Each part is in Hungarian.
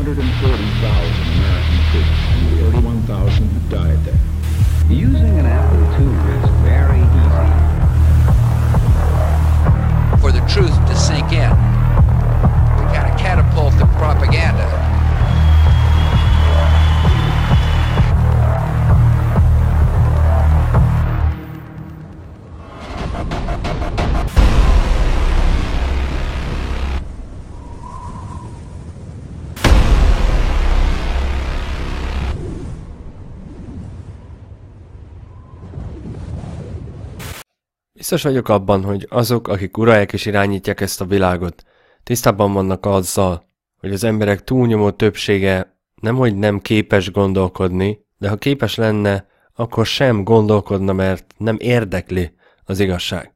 140,000 American troops and 31,000 have died there. Using an Apple II is very easy. For the truth to sink in, we gotta catapult the propaganda. Biztos vagyok abban, hogy azok, akik uralják és irányítják ezt a világot, tisztában vannak azzal, hogy az emberek túlnyomó többsége nemhogy nem képes gondolkodni, de ha képes lenne, akkor sem gondolkodna, mert nem érdekli az igazság.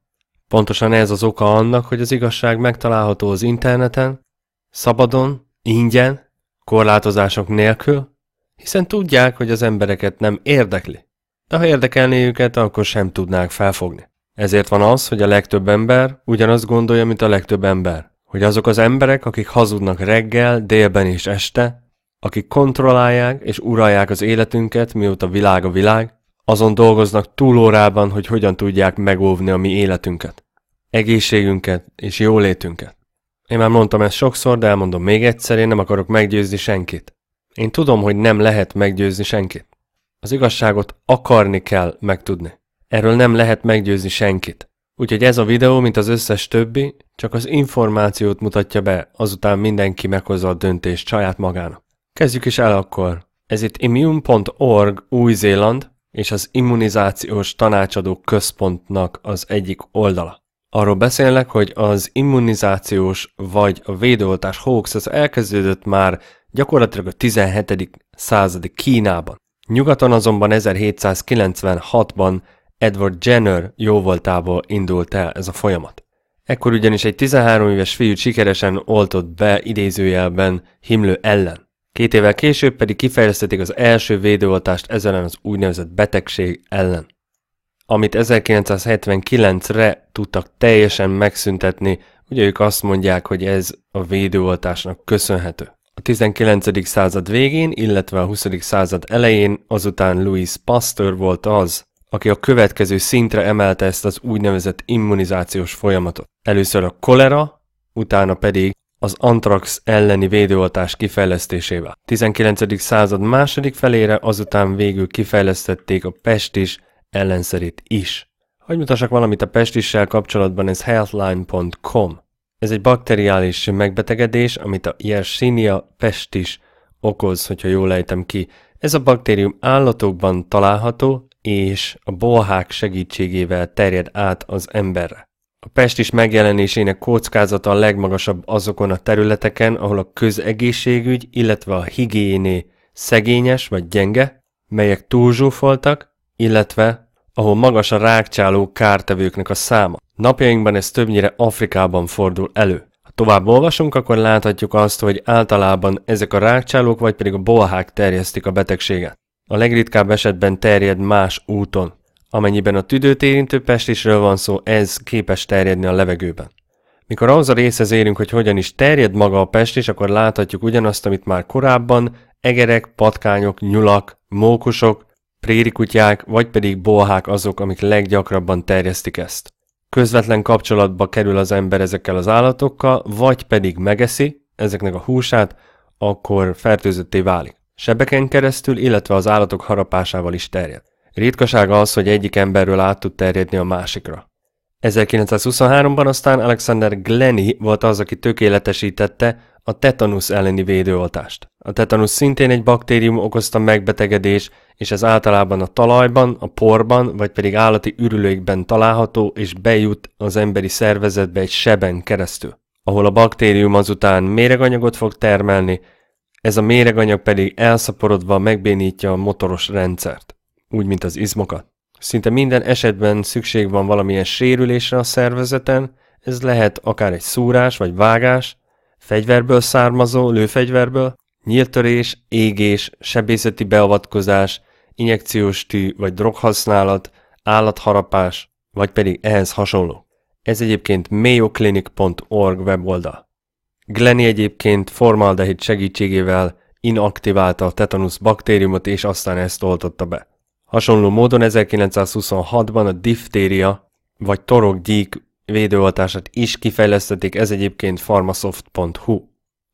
Pontosan ez az oka annak, hogy az igazság megtalálható az interneten, szabadon, ingyen, korlátozások nélkül, hiszen tudják, hogy az embereket nem érdekli. De ha érdekelné őket, akkor sem tudnák felfogni. Ezért van az, hogy a legtöbb ember ugyanazt gondolja, mint a legtöbb ember. Hogy azok az emberek, akik hazudnak reggel, délben és este, akik kontrollálják és uralják az életünket, mióta világ a világ, azon dolgoznak túlórában, hogy hogyan tudják megóvni a mi életünket, egészségünket és jólétünket. Én már mondtam ezt sokszor, de elmondom még egyszer, én nem akarok meggyőzni senkit. Én tudom, hogy nem lehet meggyőzni senkit. Az igazságot akarni kell megtudni. Erről nem lehet meggyőzni senkit. Úgyhogy ez a videó, mint az összes többi, csak az információt mutatja be, azután mindenki meghozza a döntést saját magának. Kezdjük is el akkor. Ez itt immune.org Új-Zéland és az Immunizációs Tanácsadó Központnak az egyik oldala. Arról beszélnek, hogy az immunizációs vagy a védőoltás hoax az elkezdődött már gyakorlatilag a 17. századi Kínában. Nyugaton azonban 1796-ban Edward Jenner jóvoltából indult el ez a folyamat. Ekkor ugyanis egy 13 éves fiút sikeresen oltott be idézőjelben himlő ellen. Két évvel később pedig kifejlesztették az első védőoltást ezzel az úgynevezett betegség ellen, amit 1979-re tudtak teljesen megszüntetni, ugye ők azt mondják, hogy ez a védőoltásnak köszönhető. A 19. század végén, illetve a 20. század elején azután Louis Pasteur volt az, aki a következő szintre emelte ezt az úgynevezett immunizációs folyamatot. Először a kolera, utána pedig az antrax elleni védőoltás kifejlesztésével. 19. század második felére azután végül kifejlesztették a pestis ellenszerét is. Hogy mutassak valamit a pestissel kapcsolatban, ez healthline.com. Ez egy bakteriális megbetegedés, amit a Yersinia pestis okoz, hogyha jól ejtem ki. Ez a baktérium állatokban található, és a bolhák segítségével terjed át az emberre. A pest is megjelenésének kockázata a legmagasabb azokon a területeken, ahol a közegészségügy, illetve a higiéné szegényes vagy gyenge, melyek túlzsúfoltak, illetve ahol magas a rákcsáló kártevőknek a száma. Napjainkban ez többnyire Afrikában fordul elő. Ha tovább olvasunk, akkor láthatjuk azt, hogy általában ezek a rákcsálók vagy pedig a bolhák terjesztik a betegséget. A legritkább esetben terjed más úton. Amennyiben a tüdőt érintő pestisről van szó, ez képes terjedni a levegőben. Mikor ahhoz a részhez érünk, hogy hogyan is terjed maga a pestis, akkor láthatjuk ugyanazt, amit már korábban egerek, patkányok, nyulak, mókusok, prérikutyák vagy pedig bolhák azok, amik leggyakrabban terjesztik ezt. Közvetlen kapcsolatba kerül az ember ezekkel az állatokkal, vagy pedig megeszi ezeknek a húsát, akkor fertőzötté válik. Sebeken keresztül, illetve az állatok harapásával is terjed. Ritkaság az, hogy egyik emberről át tud terjedni a másikra. 1923-ban aztán Alexander Glenny volt az, aki tökéletesítette a tetanusz elleni védőoltást. A tetanus szintén egy baktérium okozta megbetegedés, és ez általában a talajban, a porban, vagy pedig állati ürülőkben található, és bejut az emberi szervezetbe egy seben keresztül, ahol a baktérium azután méreganyagot fog termelni, ez a méreganyag pedig elszaporodva megbénítja a motoros rendszert, úgy mint az izmokat. Szinte minden esetben szükség van valamilyen sérülésre a szervezeten, ez lehet akár egy szúrás vagy vágás, fegyverből származó, lőfegyverből, nyíltörés, égés, sebészeti beavatkozás, injekciós tű vagy droghasználat, állatharapás, vagy pedig ehhez hasonló. Ez egyébként mayoclinic.org weboldal. Glenny egyébként formaldehid segítségével inaktiválta a tetanusz baktériumot, és aztán ezt oltotta be. Hasonló módon 1926-ban a diftéria vagy torokgyík védőoltását is kifejlesztették, ez egyébként pharmasoft.hu.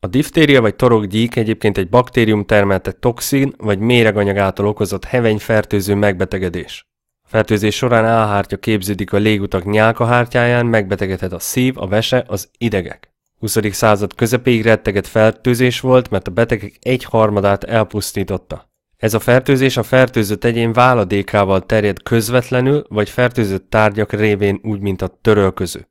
A diftéria vagy torokgyík egyébként egy baktérium termelte toxin vagy méreganyag által okozott fertőző megbetegedés. A fertőzés során álhártya képződik a légutak nyálkahártyáján, megbetegedhet a szív, a vese, az idegek. 20. század közepéig retteget fertőzés volt, mert a betegek egy harmadát elpusztította. Ez a fertőzés a fertőzött egyén váladékával terjed közvetlenül, vagy fertőzött tárgyak révén úgy, mint a törölköző.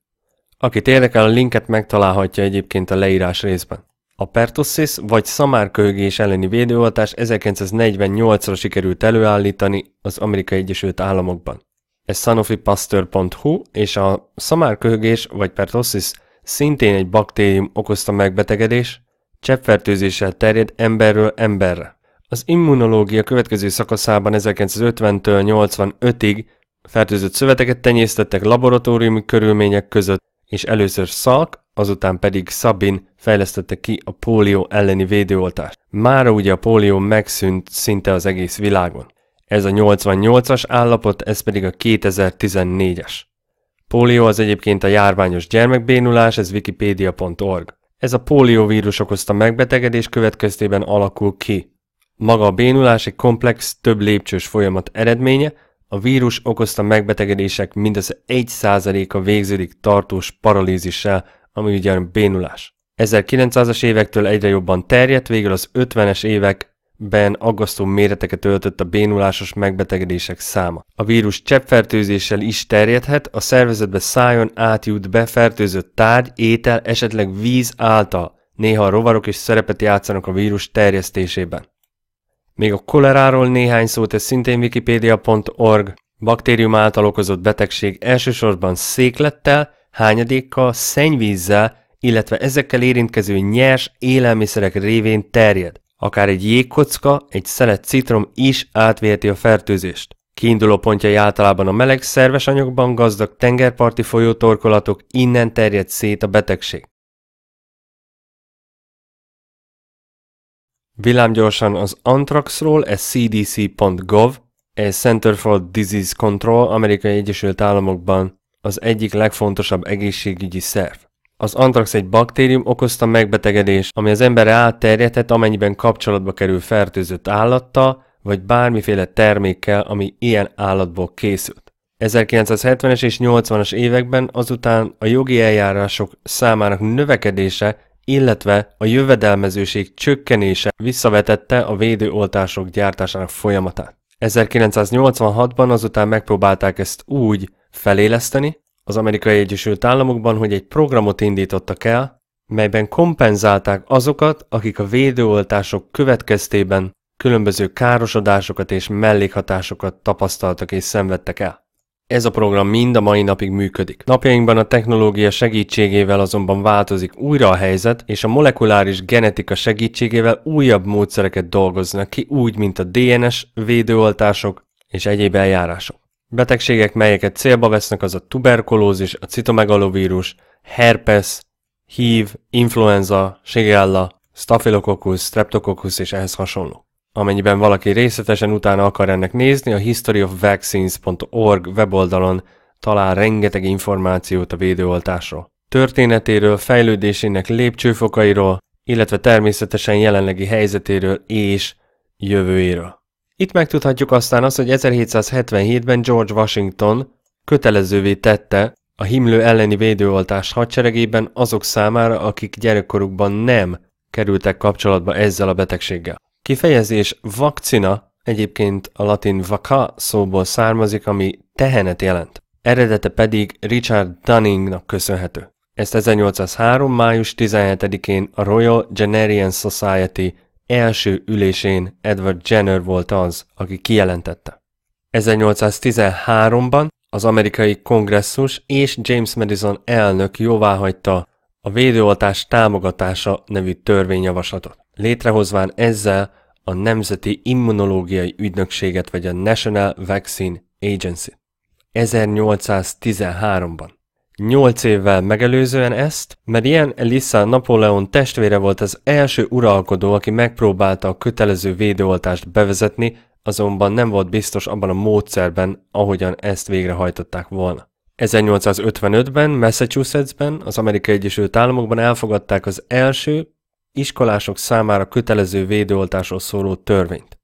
Akit érdekel, a linket megtalálhatja egyébként a leírás részben. A pertussis vagy szamárkölgés elleni védőoltás 1948-ra sikerült előállítani az Amerikai Egyesült Államokban. Ez sanofipasteur.hu és a szamárkölgés vagy pertussis szintén egy baktérium okozta megbetegedés, cseppfertőzéssel terjed emberről emberre. Az immunológia következő szakaszában 1950-től 85-ig fertőzött szöveteket tenyésztettek laboratóriumi körülmények között, és először Szalk, azután pedig Szabin fejlesztette ki a pólió elleni védőoltást. Mára ugye a pólió megszűnt szinte az egész világon. Ez a 88-as állapot, ez pedig a 2014-es. Pólió az egyébként a járványos gyermekbénulás, ez wikipedia.org. Ez a pólióvírus okozta megbetegedés következtében alakul ki. Maga a bénulás egy komplex, több lépcsős folyamat eredménye, a vírus okozta megbetegedések mindössze 1%-a végződik tartós paralízissel, ami ugyan bénulás. 1900-as évektől egyre jobban terjedt, végül az 50-es évek ben aggasztó méreteket öltött a bénulásos megbetegedések száma. A vírus cseppfertőzéssel is terjedhet, a szervezetbe szájon átjut befertőzött tárgy, étel, esetleg víz által. Néha a rovarok is szerepet játszanak a vírus terjesztésében. Még a koleráról néhány szót, ez szintén wikipedia.org. Baktérium által okozott betegség elsősorban széklettel, hányadékkal, szennyvízzel, illetve ezekkel érintkező nyers élelmiszerek révén terjed. Akár egy jégkocka, egy szelet citrom is átveheti a fertőzést. Kiinduló pontjai általában a meleg, szerves anyagban gazdag tengerparti folyótorkolatok, innen terjed szét a betegség. Villámgyorsan az antraxról, ez cdc.gov, ez Center for Disease Control, Amerikai Egyesült Államokban az egyik legfontosabb egészségügyi szerv. Az antrax egy baktérium okozta megbetegedés, ami az emberre átterjedhet, amennyiben kapcsolatba kerül fertőzött állattal, vagy bármiféle termékkel, ami ilyen állatból készült. 1970-es és 80-as években azután a jogi eljárások számának növekedése, illetve a jövedelmezőség csökkenése visszavetette a védőoltások gyártásának folyamatát. 1986-ban azután megpróbálták ezt úgy feléleszteni, az Amerikai Egyesült Államokban, hogy egy programot indítottak el, melyben kompenzálták azokat, akik a védőoltások következtében különböző károsodásokat és mellékhatásokat tapasztaltak és szenvedtek el. Ez a program mind a mai napig működik. Napjainkban a technológia segítségével azonban változik újra a helyzet, és a molekuláris genetika segítségével újabb módszereket dolgoznak ki, úgy, mint a DNS, védőoltások és egyéb eljárások. Betegségek, melyeket célba vesznek, az a tuberkulózis, a citomegalovírus, herpes, HIV, influenza, shigella, staphylococcus, streptococcus és ehhez hasonló. Amennyiben valaki részletesen utána akar ennek nézni, a historyofvaccines.org weboldalon talál rengeteg információt a védőoltásról. Történetéről, fejlődésének lépcsőfokairól, illetve természetesen jelenlegi helyzetéről és jövőjéről. Itt megtudhatjuk aztán azt, hogy 1777-ben George Washington kötelezővé tette a himlő elleni védőoltás hadseregében azok számára, akik gyerekkorukban nem kerültek kapcsolatba ezzel a betegséggel. Kifejezés vakcina egyébként a latin vaca szóból származik, ami tehenet jelent. Eredete pedig Richard Dunningnak köszönhető. Ezt 1803. május 17-én a Royal Generian Society első ülésén Edward Jenner volt az, aki kijelentette. 1813-ban az amerikai kongresszus és James Madison elnök jóváhagyta a védőoltás támogatása nevű törvényjavaslatot, létrehozván ezzel a Nemzeti Immunológiai Ügynökséget vagy a National Vaccine Agency. 1813-ban nyolc évvel megelőzően ezt, mert ilyen Elissa Napóleon testvére volt az első uralkodó, aki megpróbálta a kötelező védőoltást bevezetni, azonban nem volt biztos abban a módszerben, ahogyan ezt végrehajtották volna. 1855-ben Massachusettsben, az Amerikai Egyesült Államokban elfogadták az első iskolások számára kötelező védőoltásról szóló törvényt.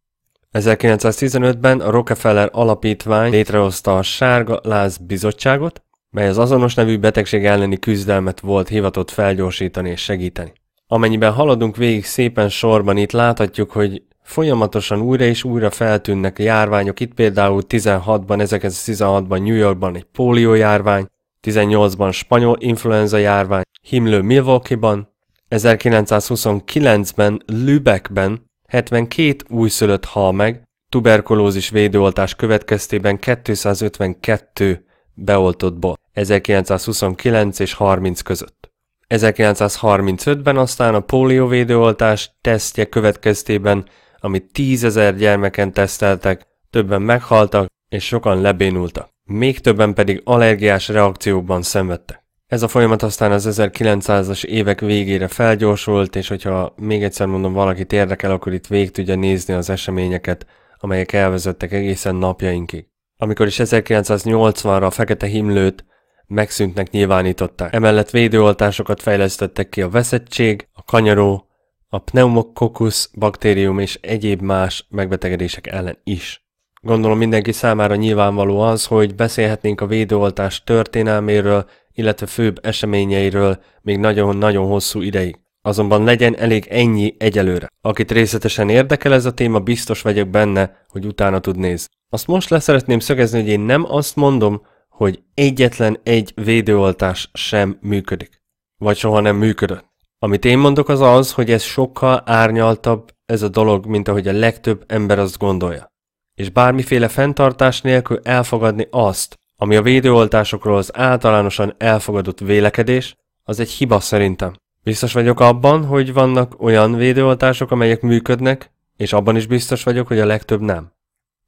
1915-ben a Rockefeller Alapítvány létrehozta a Sárga Láz Bizottságot, mely az azonos nevű betegség elleni küzdelmet volt hivatott felgyorsítani és segíteni. Amennyiben haladunk végig szépen sorban, itt láthatjuk, hogy folyamatosan újra és újra feltűnnek a járványok, itt például 16-ban, 1916-ban New Yorkban egy póliójárvány, 18-ban spanyol influenza járvány, himlő Milwaukee-ban, 1929-ben Lübeckben 72 újszülött hal meg, tuberkulózis védőoltás következtében 252 Beoltott bot 1929 és 30 között. 1935-ben aztán a pólióvédőoltás tesztje következtében, amit tízezer gyermeken teszteltek, többen meghaltak és sokan lebénultak. Még többen pedig allergiás reakciókban szenvedtek. Ez a folyamat aztán az 1900-as évek végére felgyorsult, és hogyha még egyszer mondom valakit érdekel, akkor itt végig tudja nézni az eseményeket, amelyek elvezettek egészen napjainkig amikor is 1980-ra a fekete himlőt megszűntnek nyilvánították. Emellett védőoltásokat fejlesztettek ki a veszettség, a kanyaró, a pneumokokusz, baktérium és egyéb más megbetegedések ellen is. Gondolom mindenki számára nyilvánvaló az, hogy beszélhetnénk a védőoltás történelméről, illetve főbb eseményeiről még nagyon-nagyon hosszú ideig. Azonban legyen elég ennyi egyelőre. Akit részletesen érdekel ez a téma, biztos vagyok benne, hogy utána tud nézni. Azt most leszeretném szögezni, hogy én nem azt mondom, hogy egyetlen egy védőoltás sem működik, vagy soha nem működött. Amit én mondok az az, hogy ez sokkal árnyaltabb ez a dolog, mint ahogy a legtöbb ember azt gondolja. És bármiféle fenntartás nélkül elfogadni azt, ami a védőoltásokról az általánosan elfogadott vélekedés, az egy hiba szerintem. Biztos vagyok abban, hogy vannak olyan védőoltások, amelyek működnek, és abban is biztos vagyok, hogy a legtöbb nem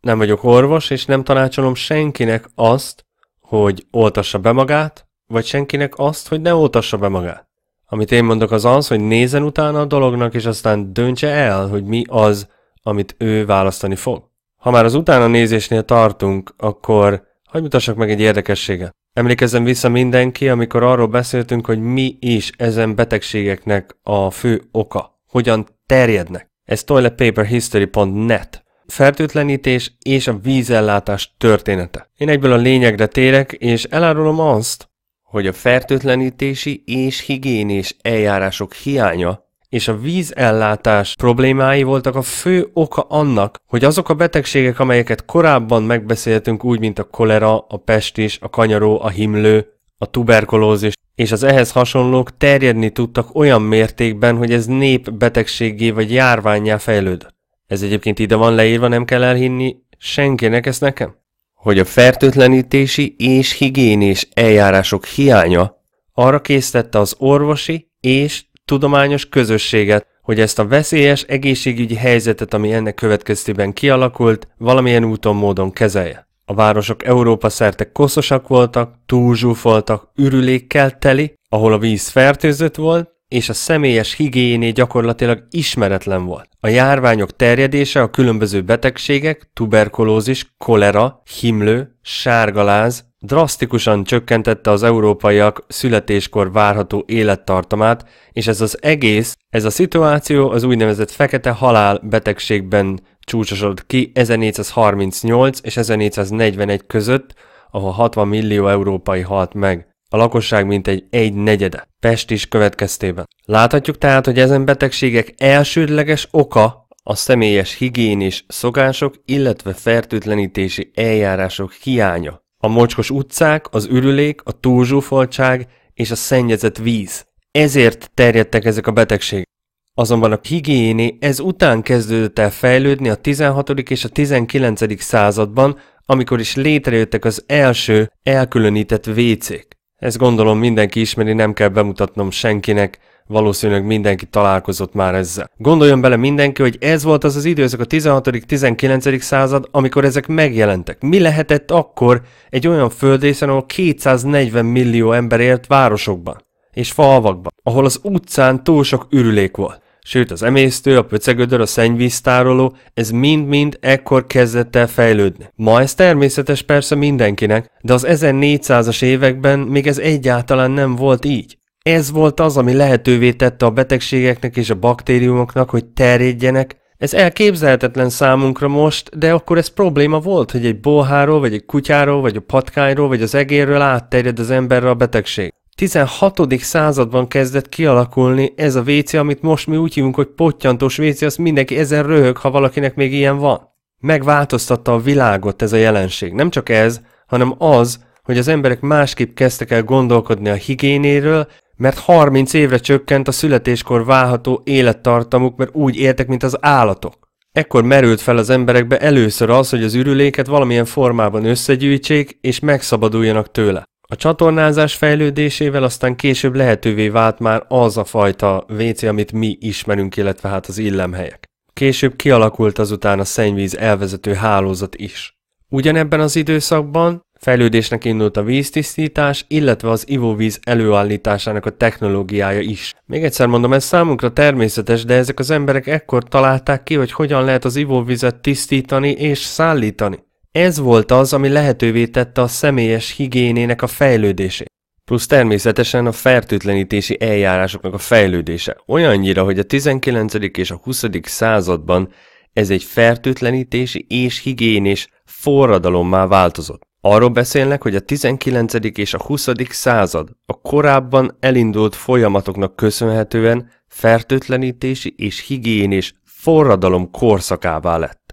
nem vagyok orvos, és nem tanácsolom senkinek azt, hogy oltassa be magát, vagy senkinek azt, hogy ne oltassa be magát. Amit én mondok az az, hogy nézen utána a dolognak, és aztán döntse el, hogy mi az, amit ő választani fog. Ha már az utána nézésnél tartunk, akkor hagyd mutassak meg egy érdekességet. Emlékezzem vissza mindenki, amikor arról beszéltünk, hogy mi is ezen betegségeknek a fő oka, hogyan terjednek. Ez toiletpaperhistory.net fertőtlenítés és a vízellátás története. Én egyből a lényegre térek, és elárulom azt, hogy a fertőtlenítési és higiénés eljárások hiánya és a vízellátás problémái voltak a fő oka annak, hogy azok a betegségek, amelyeket korábban megbeszéltünk úgy, mint a kolera, a pestis, a kanyaró, a himlő, a tuberkulózis és az ehhez hasonlók terjedni tudtak olyan mértékben, hogy ez népbetegségé vagy járványjá fejlődött. Ez egyébként ide van leírva, nem kell elhinni senkinek ezt nekem? Hogy a fertőtlenítési és higiénés eljárások hiánya arra késztette az orvosi és tudományos közösséget, hogy ezt a veszélyes egészségügyi helyzetet, ami ennek következtében kialakult, valamilyen úton módon kezelje. A városok Európa szerte koszosak voltak, túlzsúfoltak, ürülékkel teli, ahol a víz fertőzött volt, és a személyes higiéné gyakorlatilag ismeretlen volt. A járványok terjedése, a különböző betegségek, tuberkulózis, kolera, himlő, sárgaláz drasztikusan csökkentette az európaiak születéskor várható élettartamát, és ez az egész, ez a szituáció az úgynevezett fekete halál betegségben csúcsosodott ki 1438 és 1441 között, ahol 60 millió európai halt meg a lakosság mintegy egy negyede, Pest is következtében. Láthatjuk tehát, hogy ezen betegségek elsődleges oka a személyes higiénis szokások, illetve fertőtlenítési eljárások hiánya. A mocskos utcák, az ürülék, a túlzsúfoltság és a szennyezett víz. Ezért terjedtek ezek a betegségek. Azonban a higiéni ez után kezdődött el fejlődni a 16. és a 19. században, amikor is létrejöttek az első elkülönített vécék. Ezt gondolom mindenki ismeri, nem kell bemutatnom senkinek, valószínűleg mindenki találkozott már ezzel. Gondoljon bele mindenki, hogy ez volt az az időszak a 16.-19. század, amikor ezek megjelentek. Mi lehetett akkor egy olyan földrészen, ahol 240 millió ember élt városokban és falvakban, ahol az utcán túl sok ürülék volt sőt az emésztő, a pöcegödör, a szennyvíztároló, ez mind-mind ekkor kezdett el fejlődni. Ma ez természetes persze mindenkinek, de az 1400-as években még ez egyáltalán nem volt így. Ez volt az, ami lehetővé tette a betegségeknek és a baktériumoknak, hogy terjedjenek, ez elképzelhetetlen számunkra most, de akkor ez probléma volt, hogy egy bolháról, vagy egy kutyáról, vagy a patkányról, vagy az egérről átterjed az emberre a betegség. 16. században kezdett kialakulni ez a WC, amit most mi úgy hívunk, hogy pottyantós WC, az mindenki ezen röhög, ha valakinek még ilyen van. Megváltoztatta a világot ez a jelenség. Nem csak ez, hanem az, hogy az emberek másképp kezdtek el gondolkodni a higiénéről, mert 30 évre csökkent a születéskor válható élettartamuk, mert úgy éltek, mint az állatok. Ekkor merült fel az emberekbe először az, hogy az ürüléket valamilyen formában összegyűjtsék és megszabaduljanak tőle. A csatornázás fejlődésével aztán később lehetővé vált már az a fajta WC, amit mi ismerünk, illetve hát az illemhelyek. Később kialakult azután a szennyvíz elvezető hálózat is. Ugyanebben az időszakban fejlődésnek indult a víztisztítás, illetve az ivóvíz előállításának a technológiája is. Még egyszer mondom, ez számunkra természetes, de ezek az emberek ekkor találták ki, hogy hogyan lehet az ivóvizet tisztítani és szállítani. Ez volt az, ami lehetővé tette a személyes higiénének a fejlődését. Plusz természetesen a fertőtlenítési eljárásoknak a fejlődése. Olyannyira, hogy a 19. és a 20. században ez egy fertőtlenítési és higiénés forradalommá változott. Arról beszélnek, hogy a 19. és a 20. század a korábban elindult folyamatoknak köszönhetően fertőtlenítési és higiénés forradalom korszakává lett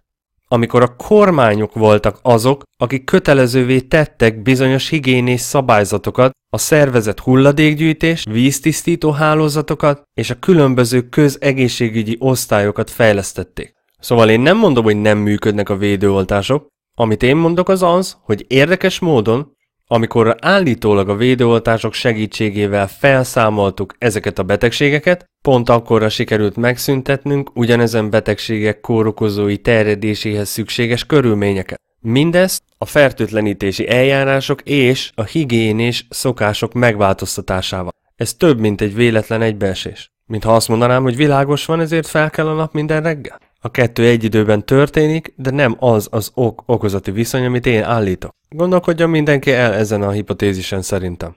amikor a kormányok voltak azok, akik kötelezővé tettek bizonyos higiénés szabályzatokat, a szervezet hulladékgyűjtés, víztisztító hálózatokat és a különböző közegészségügyi osztályokat fejlesztették. Szóval én nem mondom, hogy nem működnek a védőoltások, amit én mondok az az, hogy érdekes módon amikor állítólag a védőoltások segítségével felszámoltuk ezeket a betegségeket, pont akkorra sikerült megszüntetnünk ugyanezen betegségek kórokozói terjedéséhez szükséges körülményeket. Mindezt a fertőtlenítési eljárások és a higiénés szokások megváltoztatásával. Ez több, mint egy véletlen egybeesés. Mintha azt mondanám, hogy világos van, ezért fel kell a nap minden reggel? A kettő egy időben történik, de nem az az ok okozati viszony, amit én állítok. Gondolkodjon mindenki el ezen a hipotézisen szerintem.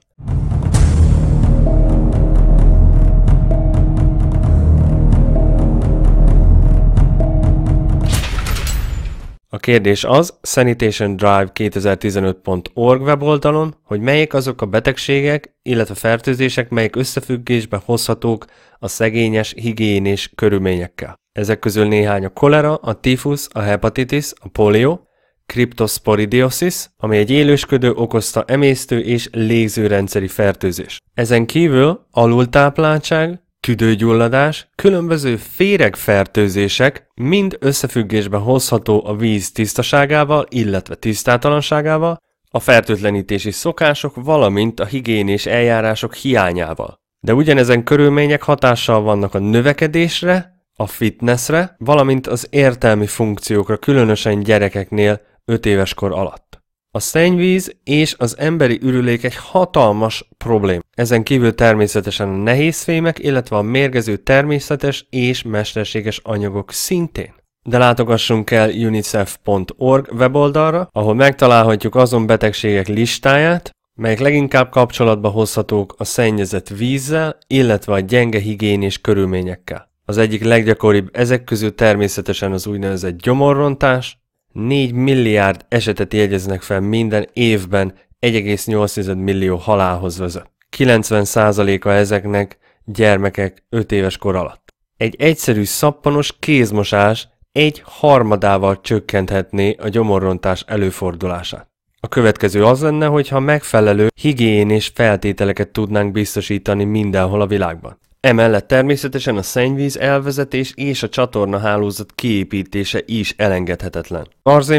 A kérdés az Sanitation Drive 2015org weboldalon, hogy melyek azok a betegségek, illetve fertőzések, melyek összefüggésbe hozhatók a szegényes higiénés körülményekkel. Ezek közül néhány a kolera, a tífusz, a hepatitis, a polio, kriptosporidiosis, ami egy élősködő okozta emésztő és légzőrendszeri fertőzés. Ezen kívül alultápláltság, tüdőgyulladás, különböző féregfertőzések mind összefüggésben hozható a víz tisztaságával, illetve tisztátalanságával, a fertőtlenítési szokások, valamint a higiénés eljárások hiányával. De ugyanezen körülmények hatással vannak a növekedésre, a fitnessre, valamint az értelmi funkciókra, különösen gyerekeknél 5 éves kor alatt. A szennyvíz és az emberi ürülék egy hatalmas probléma. Ezen kívül természetesen a nehézfémek, illetve a mérgező természetes és mesterséges anyagok szintén. De látogassunk el unicef.org weboldalra, ahol megtalálhatjuk azon betegségek listáját, melyek leginkább kapcsolatba hozhatók a szennyezett vízzel, illetve a gyenge higiénés körülményekkel. Az egyik leggyakoribb ezek közül természetesen az úgynevezett gyomorrontás. 4 milliárd esetet jegyeznek fel minden évben, 1,8 millió halálhoz vezet. 90%-a ezeknek gyermekek 5 éves kor alatt. Egy egyszerű szappanos kézmosás egy harmadával csökkenthetné a gyomorrontás előfordulását. A következő az lenne, hogyha megfelelő higién és feltételeket tudnánk biztosítani mindenhol a világban. Emellett természetesen a szennyvíz elvezetés és a csatorna hálózat kiépítése is elengedhetetlen.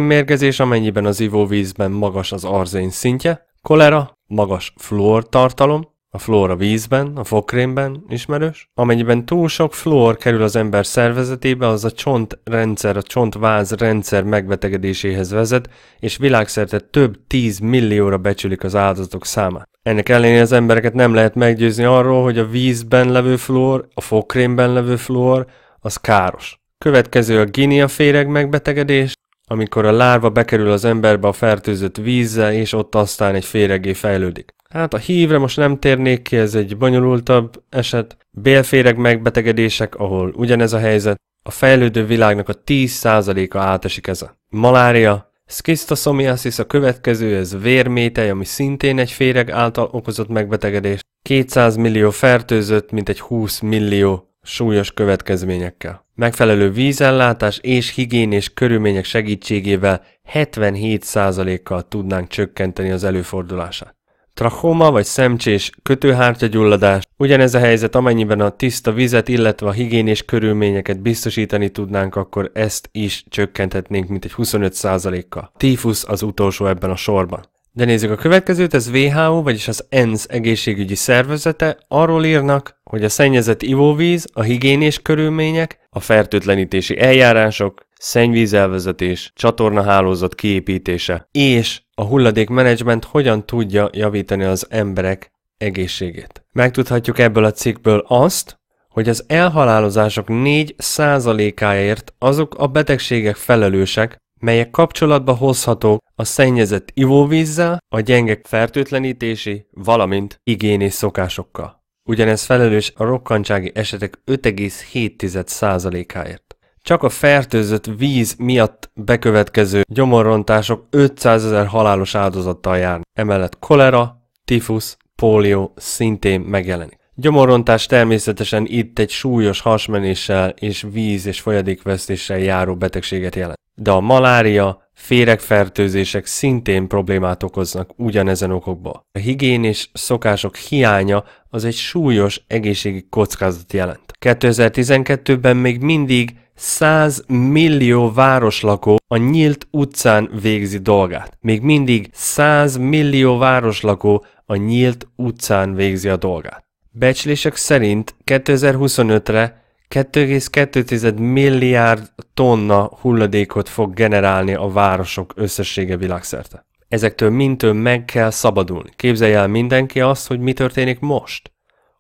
mérgezés, amennyiben az ivóvízben magas az arzén szintje, kolera, magas fluor tartalom, a flóra vízben, a fokrémben ismerős. Amennyiben túl sok flór kerül az ember szervezetébe, az a csontrendszer, a csontváz rendszer megbetegedéséhez vezet, és világszerte több tíz millióra becsülik az áldozatok száma. Ennek ellenére az embereket nem lehet meggyőzni arról, hogy a vízben levő flór, a fokrémben levő flór, az káros. Következő a féreg megbetegedés, amikor a lárva bekerül az emberbe a fertőzött vízzel, és ott aztán egy féregé fejlődik. Hát a hívre most nem térnék ki, ez egy bonyolultabb eset. Bélféreg megbetegedések, ahol ugyanez a helyzet. A fejlődő világnak a 10%-a átesik ez a malária. Schistosomiasis a következő, ez vérmétej, ami szintén egy féreg által okozott megbetegedés. 200 millió fertőzött, mint egy 20 millió súlyos következményekkel. Megfelelő vízellátás és higiénés körülmények segítségével 77%-kal tudnánk csökkenteni az előfordulását. Trachoma vagy szemcsés kötőhártyagyulladás. Ugyanez a helyzet, amennyiben a tiszta vizet, illetve a higiénés körülményeket biztosítani tudnánk, akkor ezt is csökkenthetnénk, mint egy 25%-kal. Tífusz az utolsó ebben a sorban. De nézzük a következőt, ez WHO, vagyis az ENSZ egészségügyi szervezete, arról írnak, hogy a szennyezett ivóvíz, a higiénés körülmények, a fertőtlenítési eljárások, szennyvízelvezetés, csatornahálózat kiépítése és a hulladékmenedzsment hogyan tudja javítani az emberek egészségét. Megtudhatjuk ebből a cikkből azt, hogy az elhalálozások 4%-áért azok a betegségek felelősek, melyek kapcsolatba hozhatók a szennyezett ivóvízzel, a gyengek fertőtlenítési, valamint igényi szokásokkal. Ugyanez felelős a rokkantsági esetek 5,7%-áért. Csak a fertőzött víz miatt bekövetkező gyomorrontások 500 ezer halálos áldozattal jár. Emellett kolera, tifusz, pólió szintén megjelenik. Gyomorrontás természetesen itt egy súlyos hasmenéssel és víz- és folyadékvesztéssel járó betegséget jelent. De a malária, féregfertőzések szintén problémát okoznak ugyanezen okokból. A és szokások hiánya az egy súlyos egészségi kockázat jelent. 2012-ben még mindig 100 millió városlakó a nyílt utcán végzi dolgát. Még mindig 100 millió városlakó a nyílt utcán végzi a dolgát. Becslések szerint 2025-re 2,2 milliárd tonna hulladékot fog generálni a városok összessége világszerte. Ezektől mintől meg kell szabadulni. Képzelj el mindenki azt, hogy mi történik most.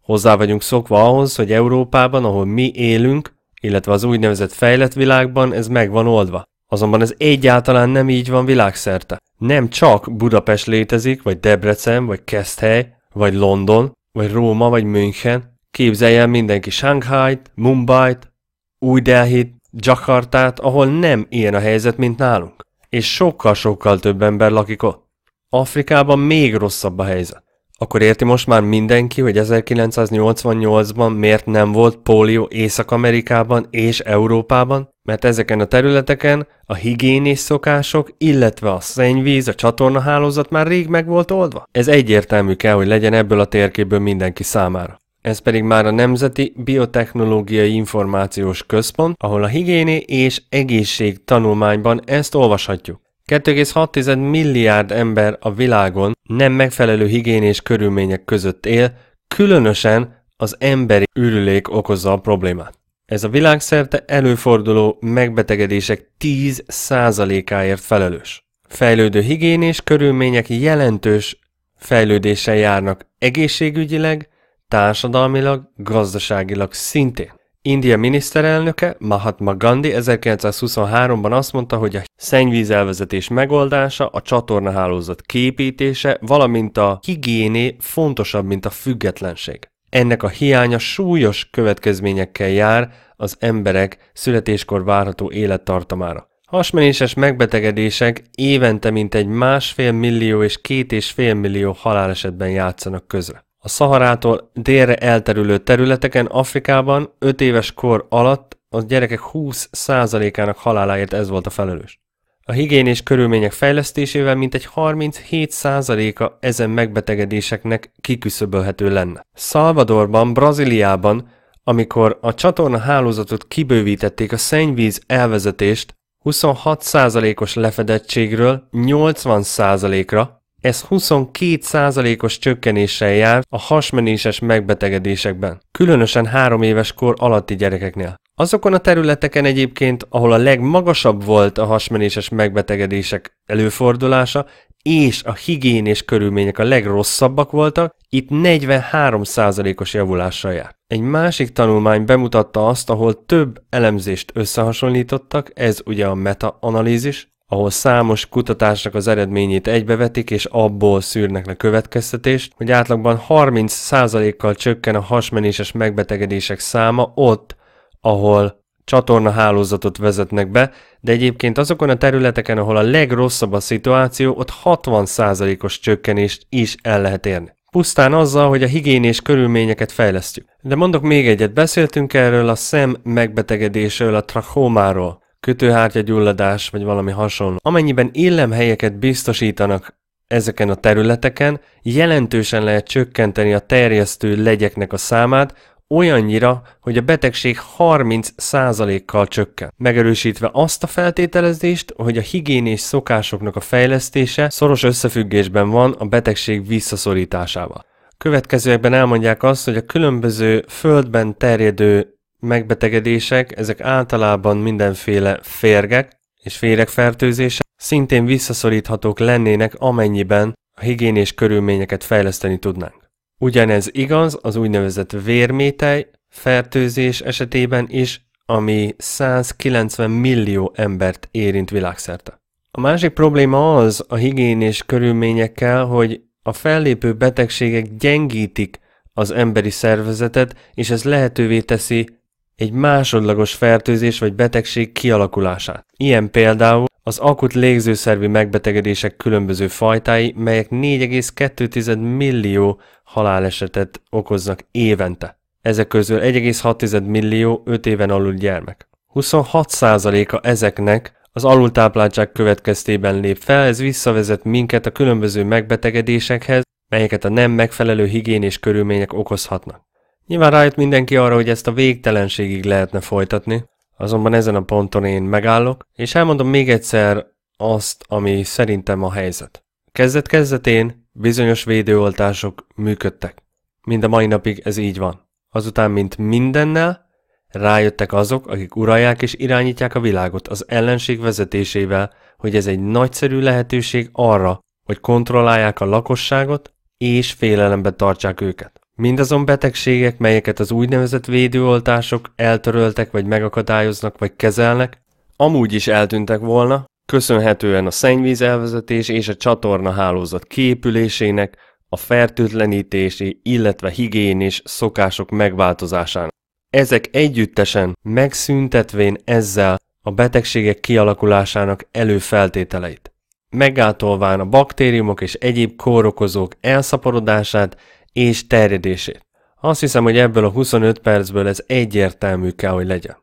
Hozzá vagyunk szokva ahhoz, hogy Európában, ahol mi élünk, illetve az úgynevezett fejlett világban ez meg van oldva. Azonban ez egyáltalán nem így van világszerte. Nem csak Budapest létezik, vagy Debrecen, vagy Keszthely, vagy London, vagy Róma, vagy München. Képzelje el mindenki Shanghai-t, Mumbai-t, új Delhi-t, Jakartát, ahol nem ilyen a helyzet, mint nálunk. És sokkal-sokkal több ember lakik ott. Afrikában még rosszabb a helyzet. Akkor érti most már mindenki, hogy 1988-ban miért nem volt pólió Észak-Amerikában és Európában? Mert ezeken a területeken a higiénés szokások, illetve a szennyvíz, a csatornahálózat már rég meg volt oldva. Ez egyértelmű kell, hogy legyen ebből a térképből mindenki számára. Ez pedig már a Nemzeti Biotechnológiai Információs Központ, ahol a higiéni és egészség tanulmányban ezt olvashatjuk. 2,6 milliárd ember a világon nem megfelelő higiénés körülmények között él, különösen az emberi ürülék okozza a problémát. Ez a világszerte előforduló megbetegedések 10%-áért felelős. Fejlődő higiénés körülmények jelentős fejlődéssel járnak egészségügyileg, társadalmilag, gazdaságilag szintén. India miniszterelnöke Mahatma Gandhi 1923-ban azt mondta, hogy a szennyvízelvezetés megoldása, a csatornahálózat képítése, valamint a higiéné fontosabb, mint a függetlenség. Ennek a hiánya súlyos következményekkel jár az emberek születéskor várható élettartamára. Hasmenéses megbetegedések évente mintegy másfél millió és két és fél millió halálesetben játszanak közre a Szaharától délre elterülő területeken Afrikában 5 éves kor alatt a gyerekek 20%-ának haláláért ez volt a felelős. A higiénés körülmények fejlesztésével mintegy 37%-a ezen megbetegedéseknek kiküszöbölhető lenne. Salvadorban, Brazíliában, amikor a csatorna hálózatot kibővítették a szennyvíz elvezetést 26%-os lefedettségről 80%-ra, ez 22%-os csökkenéssel jár a hasmenéses megbetegedésekben, különösen 3 éves kor alatti gyerekeknél. Azokon a területeken egyébként, ahol a legmagasabb volt a hasmenéses megbetegedések előfordulása, és a higiénés körülmények a legrosszabbak voltak, itt 43%-os javulással jár. Egy másik tanulmány bemutatta azt, ahol több elemzést összehasonlítottak, ez ugye a meta-analízis, ahol számos kutatásnak az eredményét egybevetik, és abból szűrnek le következtetést, hogy átlagban 30%-kal csökken a hasmenéses megbetegedések száma ott, ahol csatorna hálózatot vezetnek be, de egyébként azokon a területeken, ahol a legrosszabb a szituáció, ott 60%-os csökkenést is el lehet érni. Pusztán azzal, hogy a higiénés körülményeket fejlesztjük. De mondok még egyet, beszéltünk erről a szem megbetegedésről, a trachomáról kötőhártya gyulladás vagy valami hasonló. Amennyiben illemhelyeket biztosítanak ezeken a területeken, jelentősen lehet csökkenteni a terjesztő legyeknek a számát, olyannyira, hogy a betegség 30%-kal csökken, megerősítve azt a feltételezést, hogy a higiénés szokásoknak a fejlesztése szoros összefüggésben van a betegség visszaszorításával. Következőekben elmondják azt, hogy a különböző földben terjedő megbetegedések, ezek általában mindenféle férgek és féregfertőzések szintén visszaszoríthatók lennének, amennyiben a higiénés körülményeket fejleszteni tudnánk. Ugyanez igaz az úgynevezett vérmétej fertőzés esetében is, ami 190 millió embert érint világszerte. A másik probléma az a higiénés körülményekkel, hogy a fellépő betegségek gyengítik az emberi szervezetet, és ez lehetővé teszi egy másodlagos fertőzés vagy betegség kialakulását. Ilyen például az akut légzőszervi megbetegedések különböző fajtái, melyek 4,2 millió halálesetet okoznak évente. Ezek közül 1,6 millió 5 éven alul gyermek. 26%-a ezeknek az alultápláltság következtében lép fel, ez visszavezet minket a különböző megbetegedésekhez, melyeket a nem megfelelő higiénés körülmények okozhatnak. Nyilván rájött mindenki arra, hogy ezt a végtelenségig lehetne folytatni, azonban ezen a ponton én megállok, és elmondom még egyszer azt, ami szerintem a helyzet. Kezdet-kezdetén bizonyos védőoltások működtek. Mind a mai napig ez így van. Azután, mint mindennel, rájöttek azok, akik uralják és irányítják a világot az ellenség vezetésével, hogy ez egy nagyszerű lehetőség arra, hogy kontrollálják a lakosságot és félelembe tartsák őket. Mindazon betegségek, melyeket az úgynevezett védőoltások eltöröltek vagy megakadályoznak vagy kezelnek, amúgy is eltűntek volna, köszönhetően a szennyvíz elvezetés és a csatorna hálózat képülésének, a fertőtlenítési, illetve higiénis szokások megváltozásának. Ezek együttesen megszüntetvén ezzel a betegségek kialakulásának előfeltételeit. Megátolván a baktériumok és egyéb kórokozók elszaporodását, és terjedését. Azt hiszem, hogy ebből a 25 percből ez egyértelmű kell, hogy legyen.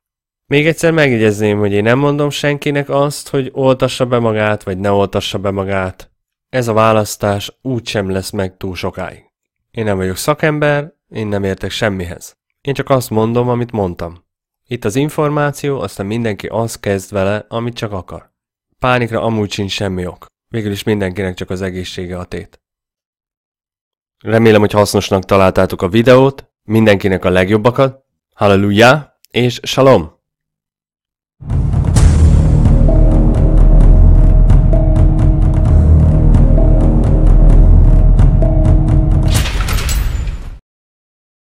Még egyszer megjegyezném, hogy én nem mondom senkinek azt, hogy oltassa be magát, vagy ne oltassa be magát. Ez a választás úgysem lesz meg túl sokáig. Én nem vagyok szakember, én nem értek semmihez. Én csak azt mondom, amit mondtam. Itt az információ, aztán mindenki azt kezd vele, amit csak akar. Pánikra amúgy sincs semmi ok. Végül is mindenkinek csak az egészsége a tét. Remélem, hogy hasznosnak találtátok a videót, mindenkinek a legjobbakat, halleluja és shalom!